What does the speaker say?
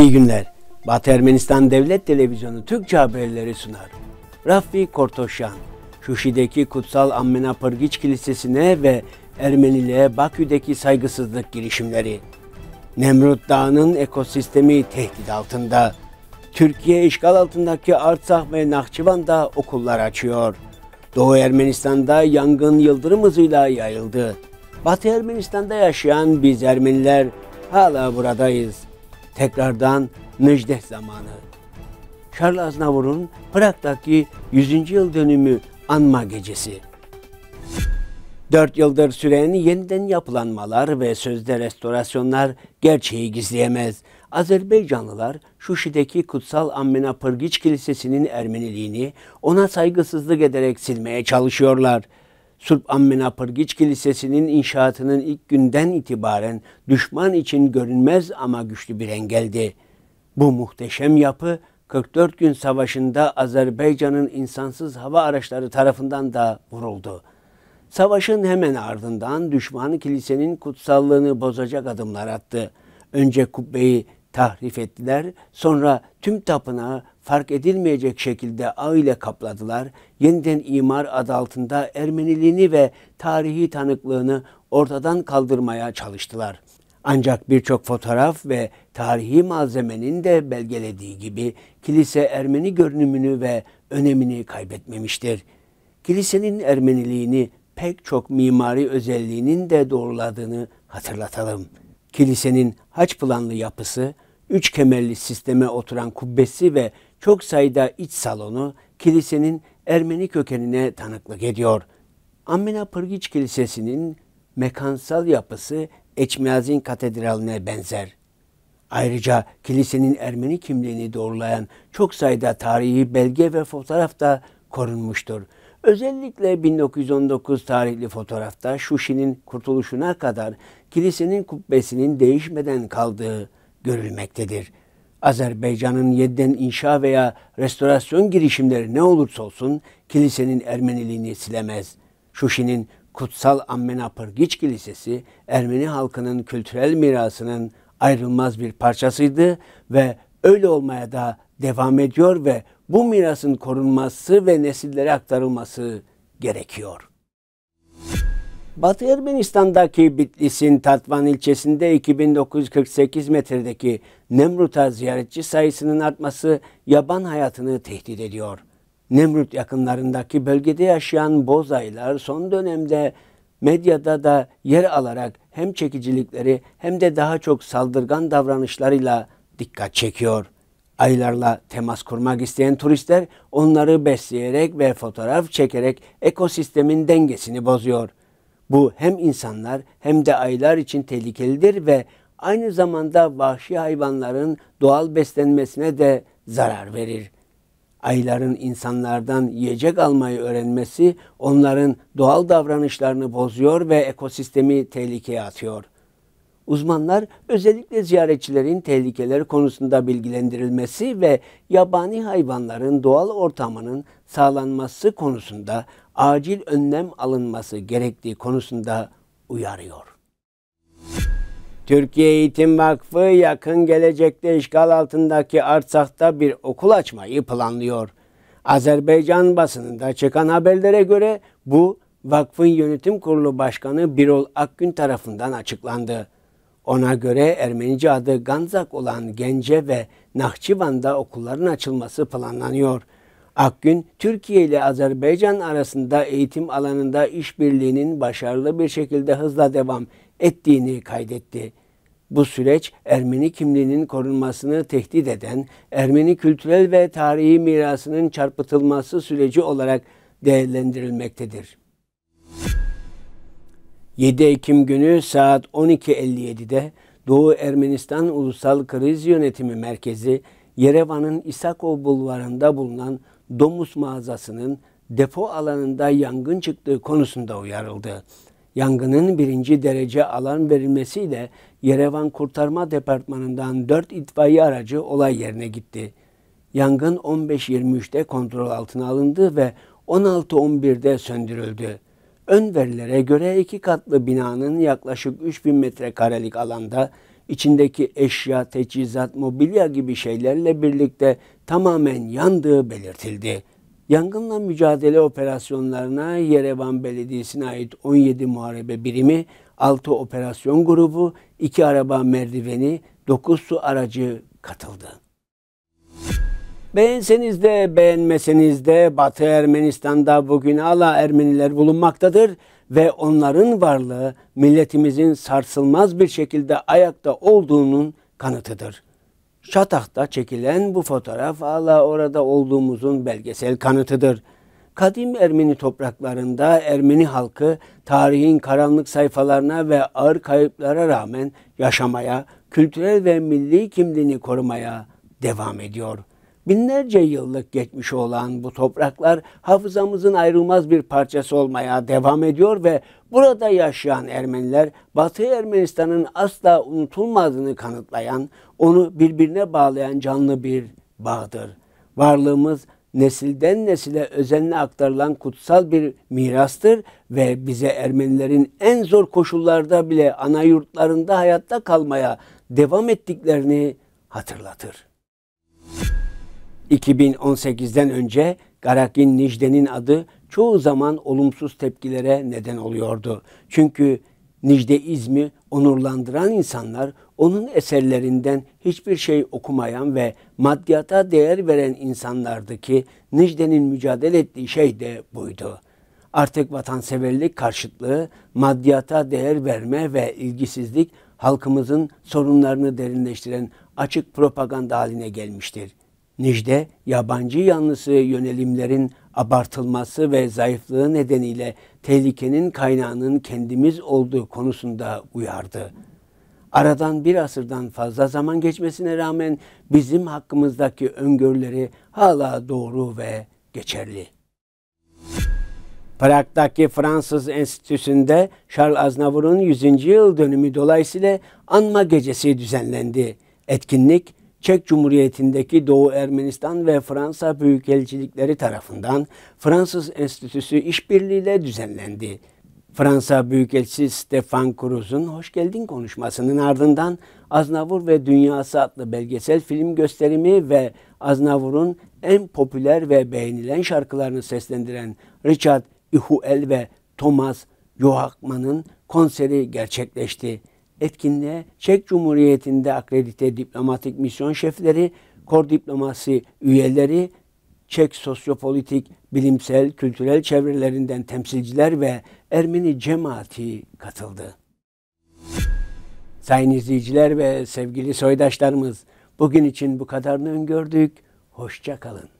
İyi günler. Batı Ermenistan Devlet Televizyonu Türkçe haberleri sunar. Rafi Kortoşyan, Şuşi'deki Kutsal Ammena Pırgiç Kilisesi'ne ve Ermeniliğe Bakü'deki saygısızlık girişimleri. Nemrut Dağı'nın ekosistemi tehdit altında. Türkiye işgal altındaki Artsakh ve Nahçıvan'da okullar açıyor. Doğu Ermenistan'da yangın yıldırım hızıyla yayıldı. Batı Ermenistan'da yaşayan biz Ermeniler hala buradayız tekrardan müjde zamanı. Charles Aznavur'un Prag'daki 100. yıl dönümü anma gecesi. 4 yıldır süren yeniden yapılanmalar ve sözde restorasyonlar gerçeği gizleyemez. Azerbaycanlılar Şuşi'deki Kutsal Ammina Pırgiç Kilisesi'nin Ermeniliğini ona saygısızlık ederek silmeye çalışıyorlar.'' Sulp Ammina Pırgiç Kilisesi'nin inşaatının ilk günden itibaren düşman için görünmez ama güçlü bir engeldi. Bu muhteşem yapı 44 gün savaşında Azerbaycan'ın insansız hava araçları tarafından da vuruldu. Savaşın hemen ardından düşman kilisenin kutsallığını bozacak adımlar attı. Önce kubbeyi tahrif ettiler, sonra tüm tapınağı fark edilmeyecek şekilde ağ ile kapladılar. Yeniden imar adı altında Ermeniliğini ve tarihi tanıklığını ortadan kaldırmaya çalıştılar. Ancak birçok fotoğraf ve tarihi malzemenin de belgelediği gibi kilise Ermeni görünümünü ve önemini kaybetmemiştir. Kilisenin Ermeniliğini pek çok mimari özelliğinin de doğruladığını hatırlatalım. Kilisenin haç planlı yapısı, üç kemerli sisteme oturan kubbesi ve çok sayıda iç salonu kilisenin Ermeni kökenine tanıklık ediyor. Ammena Pırgiç Kilisesi'nin mekansal yapısı Eçmiyazin Katedrali'ne benzer. Ayrıca kilisenin Ermeni kimliğini doğrulayan çok sayıda tarihi belge ve fotoğraf da korunmuştur. Özellikle 1919 tarihli fotoğrafta Şuşi'nin kurtuluşuna kadar kilisenin kubbesinin değişmeden kaldığı görülmektedir. Azerbaycan'ın yeniden inşa veya restorasyon girişimleri ne olursa olsun kilisenin Ermeniliğini silemez. Şuşi'nin Kutsal Ammena Kilisesi Ermeni halkının kültürel mirasının ayrılmaz bir parçasıydı ve öyle olmaya da devam ediyor ve bu mirasın korunması ve nesillere aktarılması gerekiyor. Batı Ermenistan'daki Bitlis'in Tatvan ilçesinde 2948 metredeki Nemrut'a ziyaretçi sayısının artması yaban hayatını tehdit ediyor. Nemrut yakınlarındaki bölgede yaşayan bozaylar son dönemde medyada da yer alarak hem çekicilikleri hem de daha çok saldırgan davranışlarıyla dikkat çekiyor. Ayılarla temas kurmak isteyen turistler onları besleyerek ve fotoğraf çekerek ekosistemin dengesini bozuyor. Bu hem insanlar hem de ayılar için tehlikelidir ve aynı zamanda vahşi hayvanların doğal beslenmesine de zarar verir. Ayıların insanlardan yiyecek almayı öğrenmesi onların doğal davranışlarını bozuyor ve ekosistemi tehlikeye atıyor. Uzmanlar özellikle ziyaretçilerin tehlikeleri konusunda bilgilendirilmesi ve yabani hayvanların doğal ortamının sağlanması konusunda acil önlem alınması gerektiği konusunda uyarıyor. Türkiye Eğitim Vakfı yakın gelecekte işgal altındaki Artsakh'ta bir okul açmayı planlıyor. Azerbaycan basınında çıkan haberlere göre bu vakfın yönetim kurulu başkanı Birol Akgün tarafından açıklandı. Ona göre Ermenice adı Ganzak olan Gence ve Nahçıvan'da okulların açılması planlanıyor. Akgün, Türkiye ile Azerbaycan arasında eğitim alanında işbirliğinin başarılı bir şekilde hızla devam ettiğini kaydetti. Bu süreç Ermeni kimliğinin korunmasını tehdit eden Ermeni kültürel ve tarihi mirasının çarpıtılması süreci olarak değerlendirilmektedir. 7 Ekim günü saat 12.57'de Doğu Ermenistan Ulusal Kriz Yönetimi Merkezi Yerevan'ın İsakov Bulvarı'nda bulunan domuz mağazasının depo alanında yangın çıktığı konusunda uyarıldı. Yangının birinci derece alan verilmesiyle Yerevan Kurtarma Departmanı'ndan 4 itfaiye aracı olay yerine gitti. Yangın 15.23'te kontrol altına alındı ve 16.11'de söndürüldü. Ön verilere göre iki katlı binanın yaklaşık 3000 metrekarelik alanda içindeki eşya, teçhizat, mobilya gibi şeylerle birlikte tamamen yandığı belirtildi. Yangınla mücadele operasyonlarına Yerevan Belediyesi'ne ait 17 muharebe birimi, 6 operasyon grubu, 2 araba merdiveni, 9 su aracı katıldı. Beğenseniz de beğenmeseniz de Batı Ermenistan'da bugün ala Ermeniler bulunmaktadır ve onların varlığı milletimizin sarsılmaz bir şekilde ayakta olduğunun kanıtıdır. Şatak'ta çekilen bu fotoğraf hala orada olduğumuzun belgesel kanıtıdır. Kadim Ermeni topraklarında Ermeni halkı tarihin karanlık sayfalarına ve ağır kayıplara rağmen yaşamaya, kültürel ve milli kimliğini korumaya devam ediyor.'' binlerce yıllık geçmiş olan bu topraklar hafızamızın ayrılmaz bir parçası olmaya devam ediyor ve burada yaşayan Ermeniler Batı Ermenistan'ın asla unutulmadığını kanıtlayan, onu birbirine bağlayan canlı bir bağdır. Varlığımız nesilden nesile özenle aktarılan kutsal bir mirastır ve bize Ermenilerin en zor koşullarda bile ana yurtlarında hayatta kalmaya devam ettiklerini hatırlatır. 2018'den önce Garakin Nijden'in adı çoğu zaman olumsuz tepkilere neden oluyordu. Çünkü Nijde Nicdeizmi onurlandıran insanlar onun eserlerinden hiçbir şey okumayan ve maddiyata değer veren insanlardı ki Nicde'nin mücadele ettiği şey de buydu. Artık vatanseverlik karşıtlığı, maddiyata değer verme ve ilgisizlik halkımızın sorunlarını derinleştiren açık propaganda haline gelmiştir. Nijde, yabancı yanlısı yönelimlerin abartılması ve zayıflığı nedeniyle tehlikenin kaynağının kendimiz olduğu konusunda uyardı. Aradan bir asırdan fazla zaman geçmesine rağmen bizim hakkımızdaki öngörüleri hala doğru ve geçerli. Prag'daki Fransız Enstitüsü'nde Charles Aznavour'un 100. yıl dönümü dolayısıyla anma gecesi düzenlendi. Etkinlik Çek Cumhuriyeti'ndeki Doğu Ermenistan ve Fransa Büyükelçilikleri tarafından Fransız Enstitüsü işbirliğiyle düzenlendi. Fransa Büyükelçisi Stefan Cruz'un Hoş Geldin konuşmasının ardından Aznavur ve Dünyası adlı belgesel film gösterimi ve Aznavur'un en popüler ve beğenilen şarkılarını seslendiren Richard Ihuel ve Thomas Joachman'ın konseri gerçekleşti etkinliğe Çek Cumhuriyeti'nde akredite diplomatik misyon şefleri, kor diplomasi üyeleri, Çek sosyopolitik, bilimsel, kültürel çevrelerinden temsilciler ve Ermeni cemaati katıldı. Sayın izleyiciler ve sevgili soydaşlarımız, bugün için bu kadarını öngördük. Hoşça kalın.